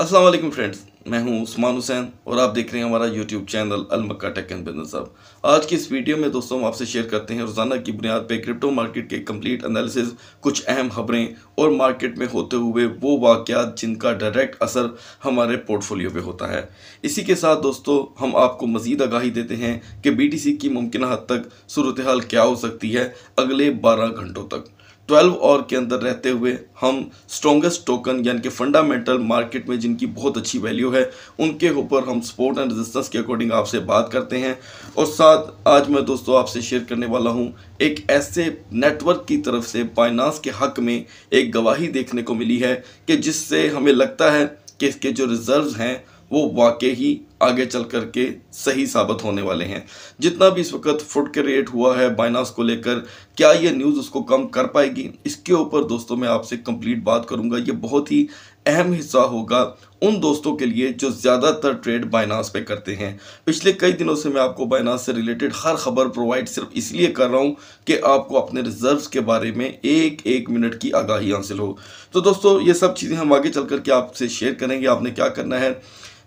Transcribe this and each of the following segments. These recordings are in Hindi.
असलम फ्रेंड्स मैं हूं उस्मान हुसैन और आप देख रहे हैं हमारा YouTube channel Almakka tech and business अब आज की इस वीडियो में दोस्तों हम आपसे शेयर करते हैं रोज़ाना की बुनियाद पे क्रिप्टो मार्केट के कंप्लीट एनालिसिस कुछ अहम खबरें और मार्केट में होते हुए वो वाक़ात जिनका डायरेक्ट असर हमारे पोर्टफोलियो पे होता है इसी के साथ दोस्तों हम आपको मज़ीद आगाही देते हैं कि बी की मुमकिन हद तक सूरत हाल क्या हो सकती है अगले बारह घंटों तक ट्वेल्व और के अंदर रहते हुए हम स्ट्रॉन्गेस्ट टोकन यानी कि फंडामेंटल मार्केट में जिनकी बहुत अच्छी वैल्यू है उनके ऊपर हम सपोर्ट एंड रेजिस्टेंस के अकॉर्डिंग आपसे बात करते हैं और साथ आज मैं दोस्तों आपसे शेयर करने वाला हूं एक ऐसे नेटवर्क की तरफ से फाइनांस के हक में एक गवाही देखने को मिली है कि जिससे हमें लगता है कि इसके जो रिज़र्व हैं वो वाकई ही आगे चल करके सही साबित होने वाले हैं जितना भी इस वक्त फुट रेट हुआ है बाइनास को लेकर क्या ये न्यूज़ उसको कम कर पाएगी इसके ऊपर दोस्तों मैं आपसे कंप्लीट बात करूंगा ये बहुत ही अहम हिस्सा होगा उन दोस्तों के लिए जो ज़्यादातर ट्रेड बाइनास पे करते हैं पिछले कई दिनों से मैं आपको बाइनास से रिलेटेड हर खबर प्रोवाइड सिर्फ इसलिए कर रहा हूँ कि आपको अपने रिजर्व्स के बारे में एक एक मिनट की आगाही हासिल हो तो दोस्तों ये सब चीज़ें हम आगे चल करके आपसे शेयर करेंगे आपने क्या करना है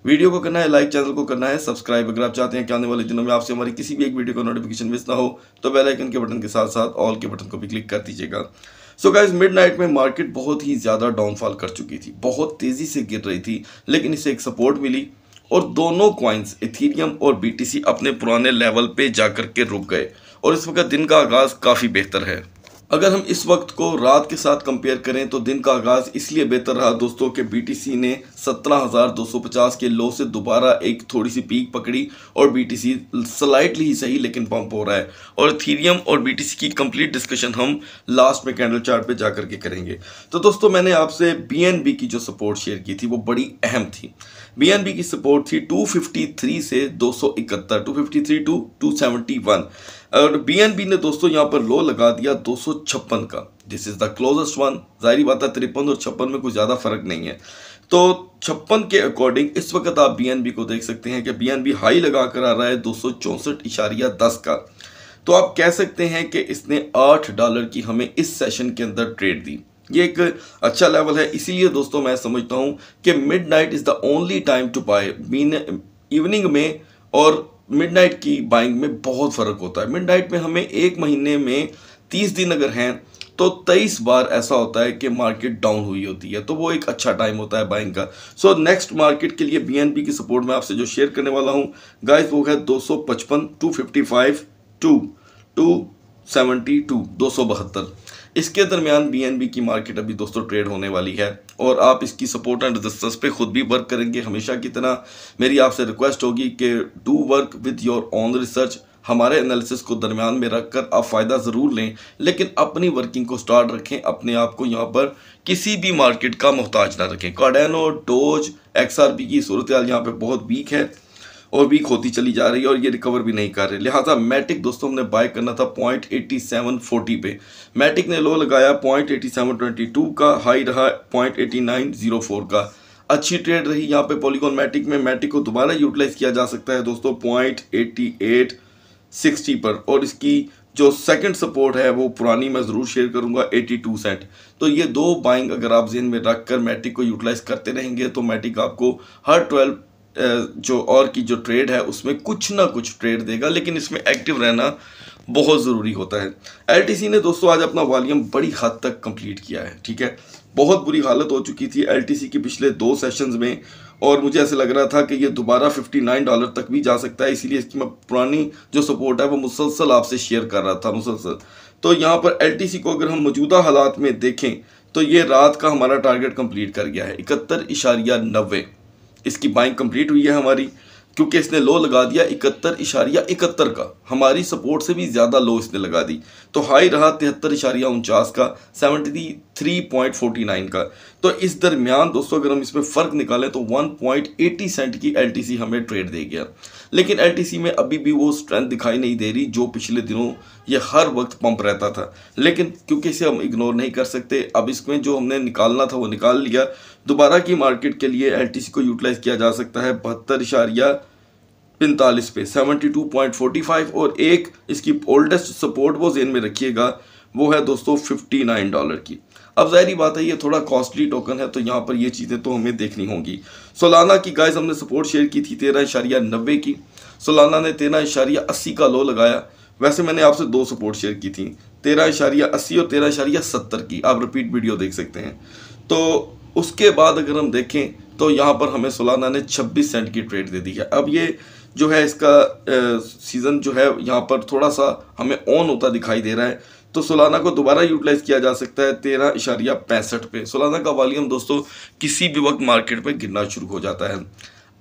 वीडियो को करना है लाइक चैनल को करना है सब्सक्राइब अगर आप चाहते हैं कि आने वाले दिनों में आपसे हमारी किसी भी एक वीडियो का नोटिफिकेशन मिस ना हो तो बेल आइकन के बटन के साथ साथ ऑल के बटन को भी क्लिक कर दीजिएगा सो गाइज मिड नाइट में मार्केट बहुत ही ज़्यादा डाउनफॉल कर चुकी थी बहुत तेज़ी से गिर रही थी लेकिन इसे एक सपोर्ट मिली और दोनों क्वाइंस इथीरियम और सी अपने पुराने लेवल पे जाकर के रुक गए और इस वक्त दिन का आगाज़ काफ़ी बेहतर है अगर हम इस वक्त को रात के साथ कंपेयर करें तो दिन का आगाज़ इसलिए बेहतर रहा दोस्तों कि बीटीसी ने 17,250 के लो से दोबारा एक थोड़ी सी पीक पकड़ी और बीटीसी स्लाइटली ही सही लेकिन पंप हो रहा है और थीरियम और बीटीसी की कंप्लीट डिस्कशन हम लास्ट में कैंडल चार्ट पे जा करके करेंगे तो दोस्तों मैंने आपसे बी की जो सपोर्ट शेयर की थी वो बड़ी अहम थी बी की सपोर्ट थी टू से दो सौ इकहत्तर टू टू और बीएनबी ने दोस्तों यहाँ पर लो लगा दिया दो का this is the closest one जाहिर बात है तिरपन और छप्पन में कुछ ज़्यादा फर्क नहीं है तो छप्पन के अकॉर्डिंग इस वक्त आप बीएनबी को देख सकते हैं कि बीएनबी हाई लगा कर आ रहा है दो इशारिया दस का तो आप कह सकते हैं कि इसने आठ डॉलर की हमें इस सेशन के अंदर ट्रेड दी ये एक अच्छा लेवल है इसीलिए दोस्तों मैं समझता हूँ कि midnight is the only time to buy evening में और मिडनाइट की बाइंग में बहुत फ़र्क होता है मिडनाइट में हमें एक महीने में तीस दिन अगर हैं तो तेईस बार ऐसा होता है कि मार्केट डाउन हुई होती है तो वो एक अच्छा टाइम होता है बाइंग का सो नेक्स्ट मार्केट के लिए बीएनबी की सपोर्ट में आपसे जो शेयर करने वाला हूँ गाइस वो है 255, 255, दो सौ 272 इसके दरमियान बी की मार्केट अभी दोस्तों ट्रेड होने वाली है और आप इसकी सपोर्ट एंड रजिस्टेंस पे खुद भी वर्क करेंगे हमेशा की तरह मेरी आपसे रिक्वेस्ट होगी कि do work with your own research हमारे एनालिसिस को दरमियान में रखकर आप फ़ायदा ज़रूर लें लेकिन अपनी वर्किंग को स्टार्ट रखें अपने आप को यहाँ पर किसी भी मार्केट का मोहताज ना रखें कार्डेनो डोज एक्सआरपी की सूरत यहाँ पर बहुत वीक है और वीक होती चली जा रही है और ये रिकवर भी नहीं कर रहे लिहाजा मैटिक दोस्तों हमने बाय करना था पॉइंट एट्टी सेवन फोर्टी पे मैटिक ने लो लगाया point eighty seven twenty two का हाई रहा point eighty nine zero four का अच्छी ट्रेड रही यहाँ पे पॉलीकॉन मैटिक में मैटिक को दोबारा यूटिलाइज किया जा सकता है दोस्तों पॉइंट एटी एट सिक्सटी पर और इसकी जो सेकंड सपोर्ट है वो पुरानी मैं ज़रूर शेयर करूंगा 82 सेंट तो ये दो बाइंग अगर आप जेन में रख कर मैटिक को यूटिलाइज करते रहेंगे तो मैटिक आपको हर जो और की जो ट्रेड है उसमें कुछ ना कुछ ट्रेड देगा लेकिन इसमें एक्टिव रहना बहुत ज़रूरी होता है एल ने दोस्तों आज अपना वॉल्यूम बड़ी हद तक कंप्लीट किया है ठीक है बहुत बुरी हालत हो चुकी थी एल की पिछले दो सेशंस में और मुझे ऐसे लग रहा था कि ये दोबारा 59 डॉलर तक भी जा सकता है इसीलिए इसकी मैं पुरानी जो सपोर्ट है वो मुसलसल आपसे शेयर कर रहा था मुसलसल तो यहाँ पर एल को अगर हम मौजूदा हालात में देखें तो ये रात का हमारा टारगेट कम्प्लीट कर गया है इकहत्तर इशारिया नब्बे इसकी बाइंग कंप्लीट हुई है हमारी क्योंकि इसने लो लगा दिया इकहत्तर इशारिया इकहत्तर का हमारी सपोर्ट से भी ज़्यादा लो इसने लगा दी तो हाई रहा तिहत्तर इशारिया उनचास का सेवेंटी 3.49 का तो इस दरमियान दोस्तों अगर हम इसमें फ़र्क निकालें तो 1.80 सेंट की एल हमें ट्रेड दे गया लेकिन एल में अभी भी वो स्ट्रेंथ दिखाई नहीं दे रही जो पिछले दिनों ये हर वक्त पंप रहता था लेकिन क्योंकि इसे हम इग्नोर नहीं कर सकते अब इसमें जो हमने निकालना था वो निकाल लिया दोबारा की मार्केट के लिए एल को यूटिलाइज़ किया जा सकता है बहत्तर इशारिया पैंतालीस पे seventy two point forty five और एक इसकी ओल्डेस्ट सपोर्ट वो जेन में रखिएगा वो है दोस्तों फिफ्टी नाइन डॉलर की अब जाहिर बात है ये थोड़ा कॉस्टली टोकन है तो यहाँ पर ये चीज़ें तो हमें देखनी होंगी सोलाना की गाइज हमने सपोर्ट शेयर की थी तेरह इशारिया नब्बे की सोलाना ने तेरह इशारिया अस्सी का लो लगाया वैसे मैंने आपसे दो सपोर्ट शेयर की थी तेरह इशारिया अस्सी और तेरह इशारिया सत्तर की आप रिपीट वीडियो देख सकते हैं तो उसके बाद अगर हम देखें तो यहाँ पर हमें सोलाना ने छब्बीस सेंट की ट्रेड दे दी है अब ये जो है इसका सीज़न जो है यहाँ पर थोड़ा सा हमें ऑन होता दिखाई दे रहा है तो सोलाना को दोबारा यूटिलाइज़ किया जा सकता है तेरह इशारिया पैंसठ पे सोलाना का वॉल्यूम दोस्तों किसी भी वक्त मार्केट में गिरना शुरू हो जाता है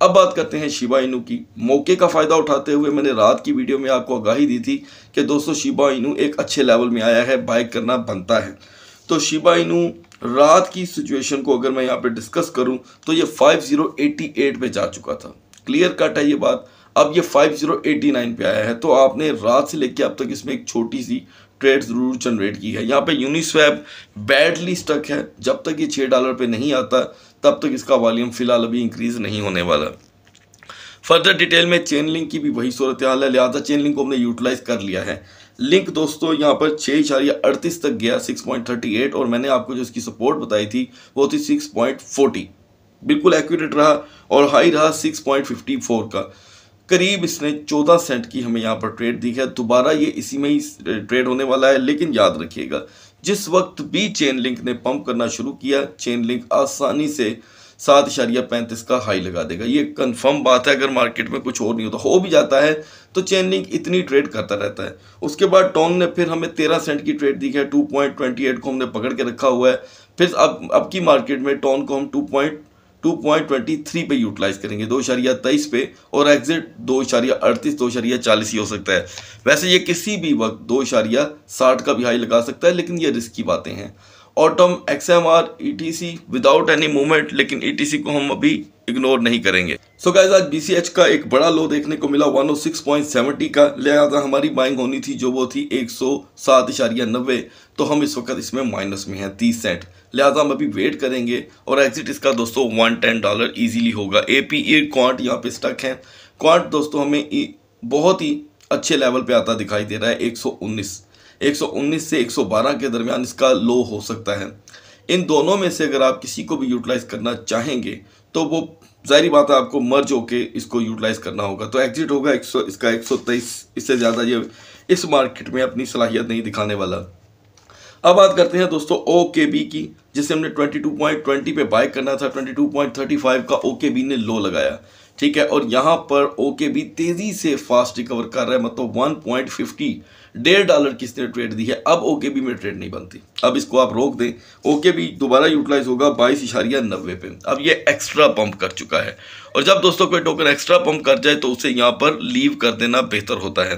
अब बात करते हैं शिबा इनू की मौके का फ़ायदा उठाते हुए मैंने रात की वीडियो में आपको आगाही दी थी कि दोस्तों शिबा इनू एक अच्छे लेवल में आया है बाइक करना बनता है तो शिबा इनू रात की सिचुएशन को अगर मैं यहाँ पे डिस्कस करूँ तो ये 5088 पे जा चुका था क्लियर कट है ये बात अब ये 5089 पे आया है तो आपने रात से लेके अब तक इसमें एक छोटी सी ट्रेड ज़रूर जनरेट की है यहाँ पे यूनिस्वैप बैडली स्टक है जब तक ये छः डॉलर पे नहीं आता तब तक इसका वॉल्यूम फ़िलहाल अभी इंक्रीज़ नहीं होने वाला फर्दर डिटेल में चेन लिंक की भी वही सूरत हाल है लिहाजा चेन लिंक को हमने यूटिलाइज़ कर लिया है लिंक दोस्तों यहाँ पर छः इशारिया अड़तीस तक गया सिक्स पॉइंट थर्टी एट और मैंने आपको जो इसकी सपोर्ट बताई थी वो थी सिक्स पॉइंट फोर्टी बिल्कुल एक्यूरेट रहा और हाई रहा सिक्स पॉइंट फिफ्टी फोर का करीब इसने 14 सेंट की हमें यहाँ पर ट्रेड दी है दोबारा ये इसी में ही ट्रेड होने वाला है लेकिन याद रखिएगा जिस वक्त भी चेन लिंक ने पंप करना शुरू किया चेन लिंक आसानी से सात इशारिया पैंतीस का हाई लगा देगा ये कंफर्म बात है अगर मार्केट में कुछ और नहीं होता तो हो भी जाता है तो चेन लिंक इतनी ट्रेड करता रहता है उसके बाद टोंग ने फिर हमें तेरह सेंट की ट्रेड दी है टू पॉइंट ट्वेंटी एट को हमने पकड़ के रखा हुआ है फिर अब अब की मार्केट में टोन को हम टू पॉइंट 2.23 पे यूटिलाइज करेंगे दो इशारिया तेईस पे और एग्जिट दो इशारिया अड़तीस दो इशारिया चालीस ही हो सकता है वैसे ये किसी भी वक्त दो इशारिया साठ का भी हाई लगा सकता है लेकिन ये रिस्क की बातें हैं Atom X M R E T C without any movement लेकिन ई टी सी को हम अभी इग्नोर नहीं करेंगे सो गाइज आज बी सी एच का एक बड़ा लो देखने को मिला 106.70 का लिहाजा हमारी बाइंग होनी थी जो वो थी एक सौ सात इशारिया नब्बे तो हम इस वक्त इसमें माइनस में हैं तीस सेंट लिहाजा हम अभी वेट करेंगे और एग्जिट इसका दोस्तों वन टेन डॉलर ईजीली होगा ए पी ई क्वांट यहाँ पे स्टक है क्वांट दोस्तों हमें बहुत ही अच्छे लेवल पे आता दिखाई दे रहा है 119 119 से 112 के दरमियान इसका लो हो सकता है इन दोनों में से अगर आप किसी को भी यूटिलाइज करना चाहेंगे तो वो जाहरी बात है आपको मर्ज होके इसको यूटिलाइज करना होगा तो एग्जिट होगा सौ इसका तेईस इससे ज़्यादा ये इस मार्केट में अपनी सलाहियत नहीं दिखाने वाला अब बात करते हैं दोस्तों ओ के बी की जिसे हमने 22.20 पे बाय करना था 22.35 का ओ के बी ने लो लगाया ठीक है और यहाँ पर ओ के बी तेज़ी से फास्ट रिकवर कर रहा है मतलब 1.50 डेढ़ डॉलर की इसने ट्रेड दी है अब ओ के बी में ट्रेड नहीं बनती अब इसको आप रोक दें ओ के बी दोबारा यूटिलाइज होगा बाईस इशारिया नब्बे पे अब ये एक्स्ट्रा पंप कर चुका है और जब दोस्तों कोई टोकन एक्स्ट्रा पंप कर जाए तो उसे यहाँ पर लीव कर देना बेहतर होता है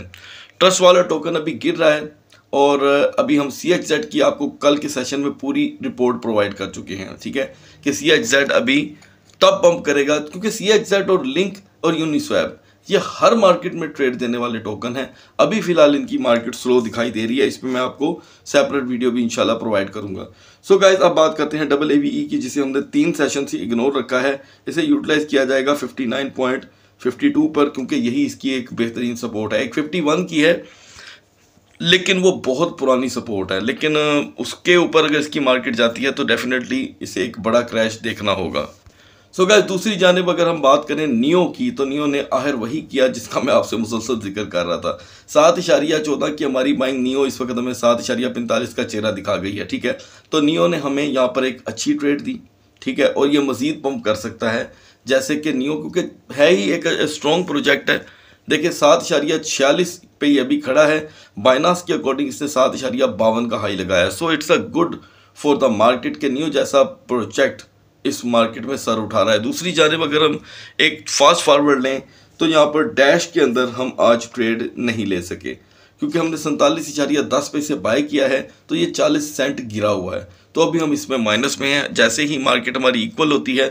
ट्रस्ट वाला टोकन अभी गिर रहा है और अभी हम सी एच जेड की आपको कल के सेशन में पूरी रिपोर्ट प्रोवाइड कर चुके हैं ठीक है कि सी एच जेड अभी तब पंप करेगा क्योंकि सी एच जेड और लिंक और यूनिस्वैप ये हर मार्केट में ट्रेड देने वाले टोकन हैं अभी फ़िलहाल इनकी मार्केट स्लो दिखाई दे रही है इसमें मैं आपको सेपरेट वीडियो भी इंशाल्लाह प्रोवाइड करूंगा सो so गाइज अब बात करते हैं डबल ए e की जिसे हमने तीन सेशन से इग्नोर रखा है इसे यूटिलाइज़ किया जाएगा 59.52 पर क्योंकि यही इसकी एक बेहतरीन सपोर्ट है एक वन की है लेकिन वो बहुत पुरानी सपोर्ट है लेकिन उसके ऊपर अगर इसकी मार्केट जाती है तो डेफिनेटली इसे एक बड़ा क्रैश देखना होगा सो गैस दूसरी जानब अगर हम बात करें नियो की तो नियो ने आहिर वही किया जिसका मैं आपसे मुसलसल जिक्र कर रहा था सात इशारिया चौदह की हमारी बाइंग नियो इस वक्त हमें सात इशारिया पैंतालीस का चेहरा दिखा गई है ठीक है तो नियो ने हमें यहाँ पर एक अच्छी ट्रेड दी ठीक है और ये मज़ीद पम्प कर सकता है जैसे कि नियो क्योंकि है ही एक स्ट्रॉन्ग प्रोजेक्ट है देखिए सात इशारिया छियालीस पे ये अभी खड़ा है बाइनास के अकॉर्डिंग इसने सात इशारिया बावन का हाई लगाया है so it's a good for the market के न्यू जैसा प्रोजेक्ट इस मार्केट में सर उठा रहा है दूसरी जानब अगर हम एक फास्ट फॉरवर्ड लें तो यहाँ पर डैश के अंदर हम आज ट्रेड नहीं ले सके क्योंकि हमने सैंतालीस इशारिया दस पे से बाय किया है तो ये चालीस सेंट गिरा हुआ है तो अभी हम इसमें माइनस में हैं जैसे ही मार्केट हमारी इक्वल होती है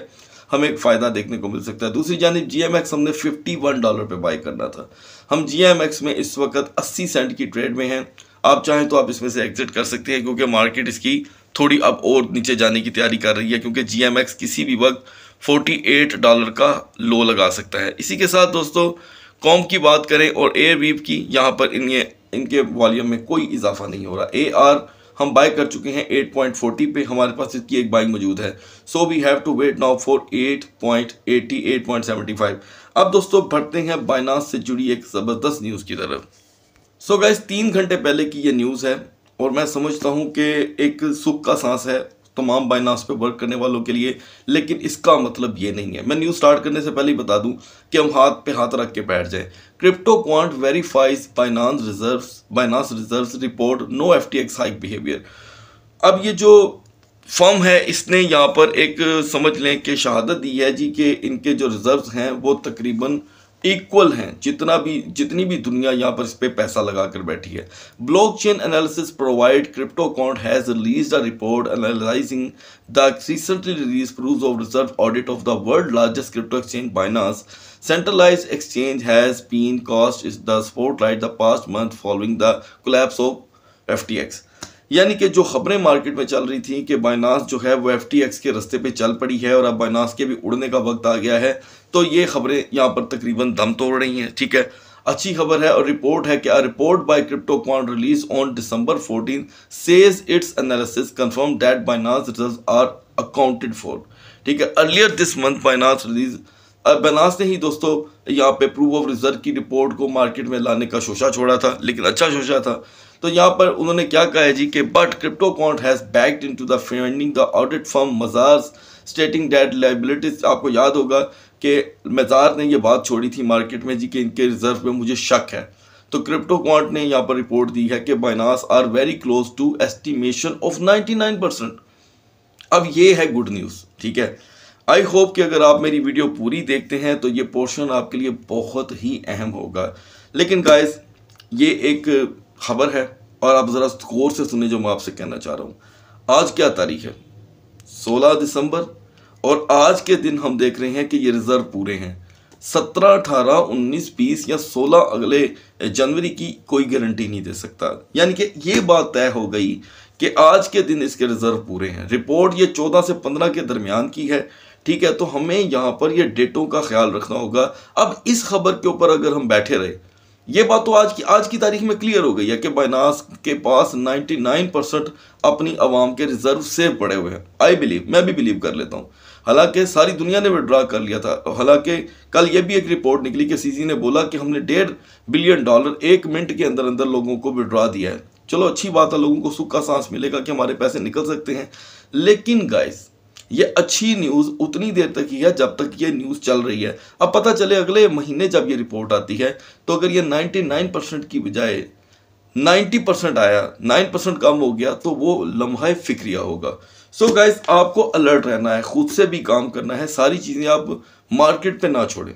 हमें एक फ़ायदा देखने को मिल सकता है दूसरी जानब जी हमने फिफ्टी वन डॉलर पर बाई करना था हम जी में इस वक्त अस्सी सेंट की ट्रेड में हैं आप चाहें तो आप इसमें से एग्जिट कर सकते हैं क्योंकि मार्केट इसकी थोड़ी अब और नीचे जाने की तैयारी कर रही है क्योंकि जी किसी भी वक्त एट डॉलर का लो लगा सकता है इसी के साथ दोस्तों कॉम की बात करें और एयर वीप की यहाँ पर इनके इनके वॉल्यूम में कोई इजाफा नहीं हो रहा ए आर हम बाय कर चुके हैं 8.40 पे हमारे पास इसकी एक बाइक मौजूद है so we have to wait now for 8.80 8.75 अब दोस्तों बढ़ते हैं बाइनास से जुड़ी एक ज़बरदस्त न्यूज़ की तरफ सो so तीन घंटे पहले की ये न्यूज़ है और मैं समझता हूँ कि एक सुख का सांस है तमाम बाइनास पे वर्क करने वालों के लिए लेकिन इसका मतलब ये नहीं है मैं न्यूज़ स्टार्ट करने से पहले ही बता दूं कि हम हाथ पे हाथ रख के बैठ जाएं CryptoQuant verifies Binance reserve Binance reserve report no F T X hike behaviour अब ये जो फर्म है इसने यहाँ पर एक समझ लें कि शहादत दी है जी कि इनके जो रिजर्व हैं वो तकरीबन इक्वल हैं जितना भी जितनी भी दुनिया यहाँ पर इस पर पैसा लगा कर बैठी है blockchain analysis provide crypto account has release the report analysing the recently release proof of reserve audit of the world largest crypto exchange Binance centralized cost is the sport light the spotlight month following the following of F T X यानी कि जो खबरें मार्केट में चल रही थी कि बायनास जो है वो एफ के रस्ते पे चल पड़ी है और अब बाइनास के भी उड़ने का वक्त आ गया है तो ये खबरें यहाँ पर तकरीबन दम तोड़ रही हैं ठीक है अच्छी खबर है और रिपोर्ट है कि report by CryptoQuant release on December 14 says its analysis confirm that Binance result are accounted for ठीक है earlier this month Binance release Binance ने ही दोस्तों यहाँ पे प्रूफ ऑफ रिजर्व की रिपोर्ट को मार्केट में लाने का शोशा छोड़ा था लेकिन अच्छा शोशा था तो यहाँ पर उन्होंने क्या कहा है जी कि but CryptoQuant has backed into the funding the audit form Mazars stating date liabilities आपको याद होगा कि मजार ने ये बात छोड़ी थी मार्केट में जी कि इनके रिजर्व में मुझे शक है तो क्रिप्टो क्वांट ने यहाँ पर रिपोर्ट दी है कि Binance are very close to estimation of 99 percent अब ये है गुड न्यूज़ ठीक है आई होप कि अगर आप मेरी वीडियो पूरी देखते हैं तो ये पोर्शन आपके लिए बहुत ही अहम होगा लेकिन गाइस ये एक खबर है और आप ज़रा गौर से सुने जो मैं आपसे कहना चाह रहा हूँ आज क्या तारीख है 16 दिसंबर और आज के दिन हम देख रहे हैं कि ये रिज़र्व पूरे हैं 17, 18, 19, 20 या 16 अगले जनवरी की कोई गारंटी नहीं दे सकता यानी कि ये बात तय हो गई कि आज के दिन इसके रिज़र्व पूरे हैं रिपोर्ट ये 14 से 15 के दरमियान की है ठीक है तो हमें यहाँ पर ये डेटों का ख्याल रखना होगा अब इस खबर के ऊपर अगर हम बैठे रहे ये बात तो आज की आज की तारीख में क्लियर हो गई है कि बाइनास के पास 99 परसेंट अपनी आवाम के रिजर्व सेव पड़े हुए हैं आई बिलीव मैं भी बिलीव कर लेता हूँ हालांकि सारी दुनिया ने विड्रा कर लिया था हालांकि कल ये भी एक रिपोर्ट निकली कि सी ने बोला कि हमने डेढ़ बिलियन डॉलर एक मिनट के अंदर अंदर लोगों को विड्रा दिया है चलो अच्छी बात है लोगों को सुख का सांस मिलेगा कि हमारे पैसे निकल सकते हैं लेकिन गाइस ये अच्छी न्यूज़ उतनी देर तक ही है जब तक ये न्यूज़ चल रही है अब पता चले अगले महीने जब ये रिपोर्ट आती है तो अगर ये 99 परसेंट की बजाय 90 परसेंट आया 9 परसेंट कम हो गया तो वो लम्हा फिक्रिया होगा सो so गाइज आपको अलर्ट रहना है खुद से भी काम करना है सारी चीज़ें आप मार्केट पर ना छोड़ें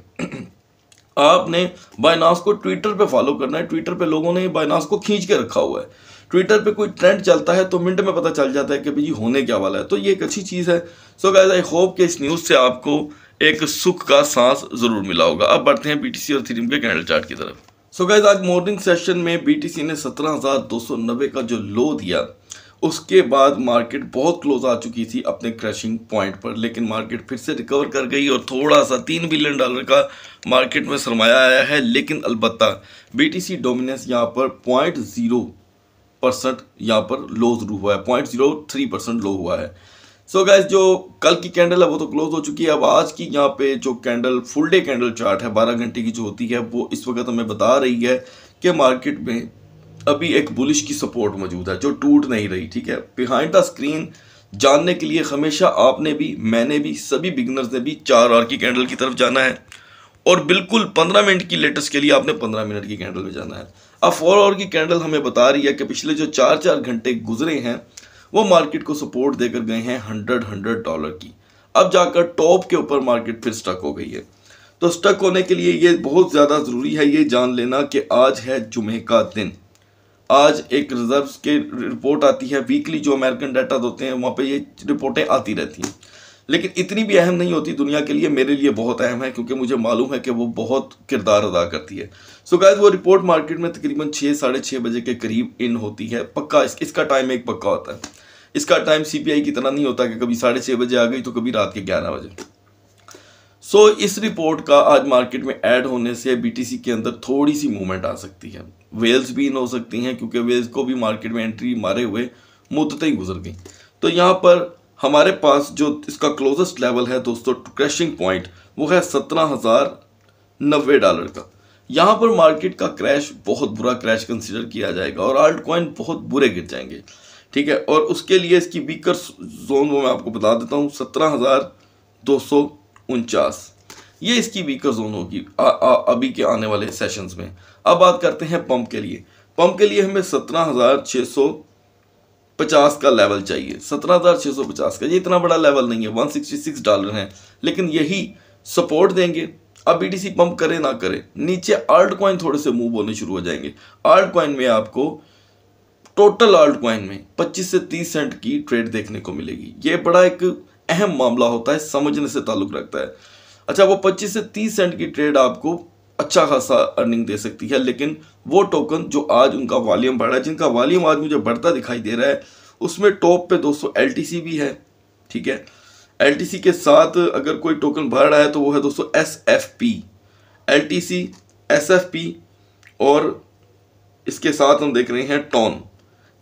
आपने बायनास को ट्विटर पे फॉलो करना है ट्विटर पे लोगों ने बायनास को खींच के रखा हुआ है ट्विटर पे कोई ट्रेंड चलता है तो मिनट में पता चल जाता है कि भाई होने क्या वाला है तो ये एक अच्छी चीज़ है सो गैज आई होप कि इस न्यूज़ से आपको एक सुख का सांस ज़रूर मिला होगा अब बढ़ते हैं बी और थ्रीम के कैंडल चार्ट की तरफ सो so गैज आज मॉर्निंग सेशन में बी ने सत्रह का जो लो दिया उसके बाद मार्केट बहुत क्लोज आ चुकी थी अपने क्रैशिंग पॉइंट पर लेकिन मार्केट फिर से रिकवर कर गई और थोड़ा सा तीन बिलियन डॉलर का मार्केट में सरमाया आया है लेकिन अलबत्ता बीटीसी डोमिनेंस यहाँ पर पॉइंट ज़ीरो परसेंट यहाँ पर लो शुरू हुआ है point zero three percent low हुआ है सो so गैस जो कल की कैंडल है वो तो क्लोज हो चुकी है अब आज की यहाँ पे जो candle full day candle chart है बारह घंटे की जो होती है वो इस वक्त हमें बता रही है कि मार्केट में अभी एक बुलिश की सपोर्ट मौजूद है जो टूट नहीं रही ठीक है बिहाइंड द स्क्रीन जानने के लिए हमेशा आपने भी मैंने भी सभी बिगनर्स ने भी चार आर की कैंडल की तरफ जाना है और बिल्कुल पंद्रह मिनट की लेटेस्ट के लिए आपने पंद्रह मिनट की कैंडल में जाना है अब फोर आवर की कैंडल हमें बता रही है कि पिछले जो चार चार घंटे गुजरे हैं वो मार्केट को सपोर्ट देकर गए हैं हंड्रेड हंड्रेड डॉलर की अब जाकर टॉप के ऊपर मार्केट फिर स्टक हो गई है तो स्टक होने के लिए ये बहुत ज़्यादा ज़रूरी है ये जान लेना कि आज है जुमे का दिन आज एक रिजर्व के रिपोर्ट आती है वीकली जो अमेरिकन डाटा होते हैं वहाँ पर ये रिपोर्टें आती रहती हैं लेकिन इतनी भी अहम नहीं होती दुनिया के लिए मेरे लिए बहुत अहम है क्योंकि मुझे मालूम है कि वो बहुत किरदार अदा करती है सो गायज वो रिपोर्ट मार्केट में तकरीबन छः साढ़े छः बजे के करीब इन होती है पक्का इस, इसका टाइम एक पक्का होता है इसका टाइम सी की तरह नहीं होता कि कभी साढ़े छः बजे आ गई तो कभी रात के ग्यारह बजे सो so, इस रिपोर्ट का आज मार्केट में ऐड होने से बीटीसी के अंदर थोड़ी सी मूवमेंट आ सकती है वेल्स भी इन हो सकती हैं क्योंकि वेल्स को भी मार्केट में एंट्री मारे हुए मुद्दतें गुजर गई तो यहाँ पर हमारे पास जो इसका क्लोजेस्ट लेवल है दोस्तों क्रैशिंग पॉइंट वो है सत्रह हज़ार नब्बे डॉलर का यहाँ पर मार्केट का क्रैश बहुत बुरा क्रैश कंसिडर किया जाएगा और आल्ट कॉइन बहुत बुरे गिर जाएंगे ठीक है और उसके लिए इसकी वीकर जोन वो मैं आपको बता देता हूँ सत्रह हज़ार दो सौ उनचास ये इसकी वीकर जोन होगी अभी के आने वाले सेशंस में अब बात करते हैं पंप के लिए पंप के लिए हमें सत्रह हज़ार छः सौ पचास का लेवल चाहिए सत्रह हज़ार छः सौ पचास का ये इतना बड़ा लेवल नहीं है वन सिक्सटी सिक्स डॉलर है लेकिन यही सपोर्ट देंगे अब बी पंप करे ना करे नीचे आल्ट कॉइन थोड़े से मूव होने शुरू हो जाएंगे आल्ट कॉइन में आपको टोटल आल्ट कॉइन में 25 से 30 सेंट की ट्रेड देखने को मिलेगी ये बड़ा एक अहम मामला होता है समझने से ताल्लुक रखता है अच्छा वो 25 से 30 सेंट की ट्रेड आपको अच्छा खासा अर्निंग दे सकती है लेकिन वो टोकन जो आज उनका वॉल्यूम बढ़ रहा है जिनका वॉल्यूम आज मुझे बढ़ता दिखाई दे रहा है उसमें टॉप पे दोस्तों एल भी है ठीक है एल के साथ अगर कोई टोकन बढ़ रहा है तो वो है दोस्तों S F P L T C S F P और इसके साथ हम देख रहे हैं टॉन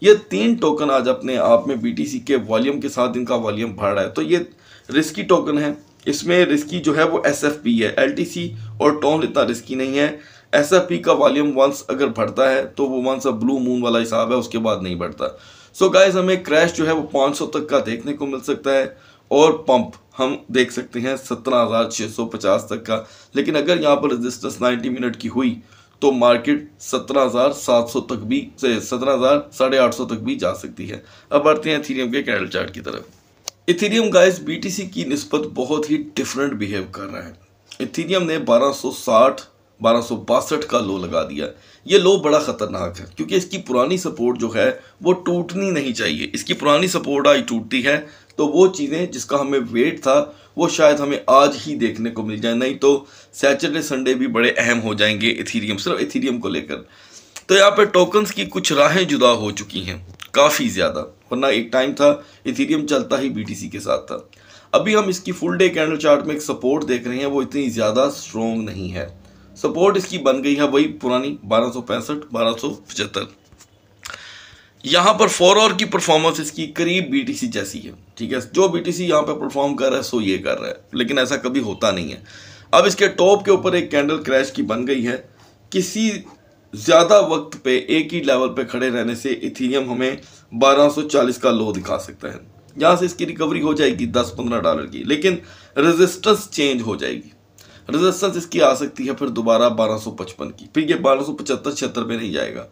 ये तीन टोकन आज अपने आप में बी के वॉल्यूम के साथ इनका वॉल्यूम बढ़ रहा है तो ये रिस्की टोकन है इसमें रिस्की जो है वो एस है एल और टोन इतना रिस्की नहीं है एस का वॉल्यूम वंस अगर बढ़ता है तो वो वंस अब ब्लू मून वाला हिसाब है उसके बाद नहीं बढ़ता सो so गाइज हमें क्रैश जो है वो 500 तक का देखने को मिल सकता है और पंप हम देख सकते हैं सत्रह तक का लेकिन अगर यहाँ पर रजिस्टेंस 90 मिनट की हुई तो मार्केट 17,700 तक भी से सत्रह हज़ार साढ़े आठ सौ तक भी जा सकती है अब बढ़ते हैं थीरियम के कैंडल चार्ट की तरफ इथेरियम गाइस बीटीसी की नस्बत बहुत ही डिफरेंट बिहेव कर रहा है इथेरियम ने 1260 1262 का लो लगा दिया ये लो बड़ा ख़तरनाक है क्योंकि इसकी पुरानी सपोर्ट जो है वो टूटनी नहीं चाहिए इसकी पुरानी सपोर्ट आज टूटती है तो वो चीज़ें जिसका हमें वेट था वो शायद हमें आज ही देखने को मिल जाए नहीं तो सैटरडे संडे भी बड़े अहम हो जाएंगे इथीरियम सिर्फ इथीरियम को लेकर तो यहाँ पर टोकन्स की कुछ राहें जुदा हो चुकी हैं काफ़ी ज़्यादा वरना एक टाइम था इथीरियम चलता ही बी के साथ था अभी हम इसकी फुल डे कैंडल चार्ट में एक सपोर्ट देख रहे हैं वो इतनी ज़्यादा स्ट्रॉन्ग नहीं है सपोर्ट इसकी बन गई है वही पुरानी बारह सौ यहाँ पर फोर और की परफॉर्मेंस इसकी करीब बीटीसी जैसी है ठीक है जो बीटीसी यहाँ पर परफॉर्म कर रहा है सो ये कर रहा है लेकिन ऐसा कभी होता नहीं है अब इसके टॉप के ऊपर एक कैंडल क्रैश की बन गई है किसी ज़्यादा वक्त पे एक ही लेवल पे खड़े रहने से इथीरियम हमें 1240 का लो दिखा सकता है यहाँ से इसकी रिकवरी हो जाएगी 10-15 डॉलर की लेकिन रेजिस्टेंस चेंज हो जाएगी रेजिस्टेंस इसकी आ सकती है फिर दोबारा 1255 की फिर ये 1275 छिहत्तर पे नहीं जाएगा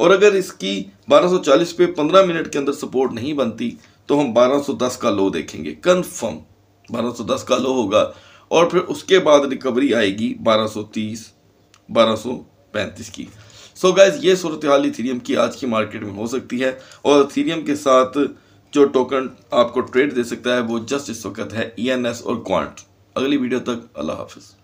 और अगर इसकी 1240 पे 15 मिनट के अंदर सपोर्ट नहीं बनती तो हम 1210 का लो देखेंगे कन्फर्म बारह का लो होगा और फिर उसके बाद रिकवरी आएगी बारह सौ की सो गाइज ये सूरत हाल इथीरियम की आज की मार्केट में हो सकती है और इथीरियम के साथ जो टोकन आपको ट्रेड दे सकता है वो जस्ट इस वक्त है ई e और क्वांट अगली वीडियो तक अल्लाह हाफिज़